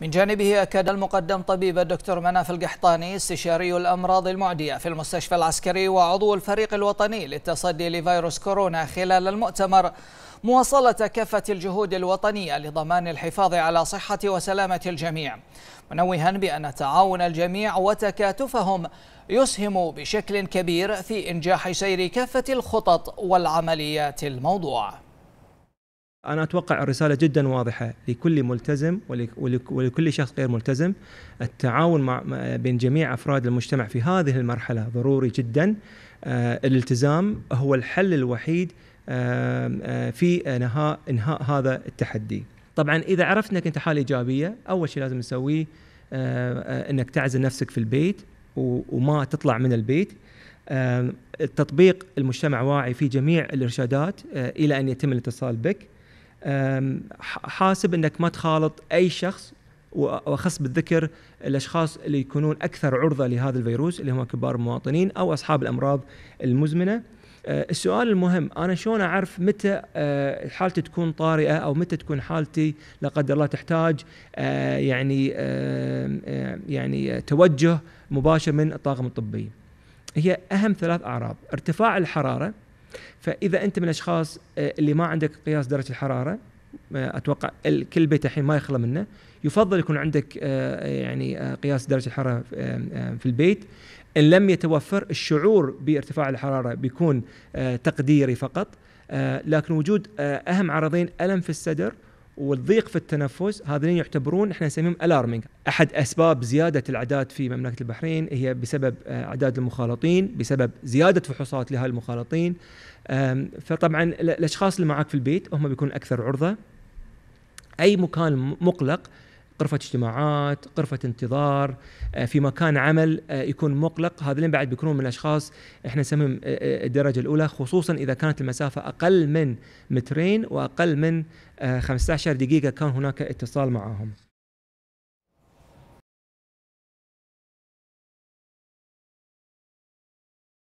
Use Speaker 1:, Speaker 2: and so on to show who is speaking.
Speaker 1: من جانبه أكد المقدم طبيب الدكتور مناف القحطاني استشاري الأمراض المعدية في المستشفى العسكري وعضو الفريق الوطني للتصدي لفيروس كورونا خلال المؤتمر مواصلة كافة الجهود الوطنية لضمان الحفاظ على صحة وسلامة الجميع منوها بأن تعاون الجميع وتكاتفهم يسهم بشكل كبير في إنجاح سير كافة الخطط والعمليات الموضوعة
Speaker 2: أنا أتوقع الرسالة جدا واضحة لكل ملتزم ولكل شخص غير ملتزم التعاون مع بين جميع أفراد المجتمع في هذه المرحلة ضروري جدا آه، الالتزام هو الحل الوحيد آه، آه، في انهاء انهاء هذا التحدي. طبعا اذا عرفت انك انت حاله ايجابيه اول شيء لازم تسويه انك تعزل نفسك في البيت وما تطلع من البيت. التطبيق المجتمع واعي في جميع الارشادات الى ان يتم الاتصال بك. حاسب انك ما تخالط اي شخص واخص بالذكر الاشخاص اللي يكونون اكثر عرضه لهذا الفيروس اللي هم كبار المواطنين او اصحاب الامراض المزمنه أه، السؤال المهم انا شلون اعرف متى أه، حالتي تكون طارئه او متى تكون حالتي لا قدر الله تحتاج أه، يعني يعني توجه مباشر من الطاقم الطبي هي اهم ثلاث اعراض ارتفاع الحراره فاذا انت من الاشخاص آه، اللي ما عندك قياس درجه الحراره آه، اتوقع كل بيت الحين ما يخلى منه يفضل يكون عندك آه، يعني قياس درجه الحراره في البيت ان لم يتوفر الشعور بارتفاع الحراره بيكون تقديري فقط لكن وجود اهم عرضين الم في الصدر والضيق في التنفس هذين يعتبرون احنا نسميهم الارمنج احد اسباب زياده العداد في مملكه البحرين هي بسبب آه، اعداد المخالطين بسبب زياده فحوصات المخالطين فطبعا الاشخاص اللي معك في البيت هم بيكون اكثر عرضه اي مكان مقلق غرفه اجتماعات غرفه انتظار آه، في مكان عمل آه، يكون مقلق هذين بعد بيكونون من الاشخاص احنا نسميهم آه، الدرجه الاولى خصوصا اذا كانت المسافه اقل من مترين واقل من 15 دقيقه كان هناك اتصال معهم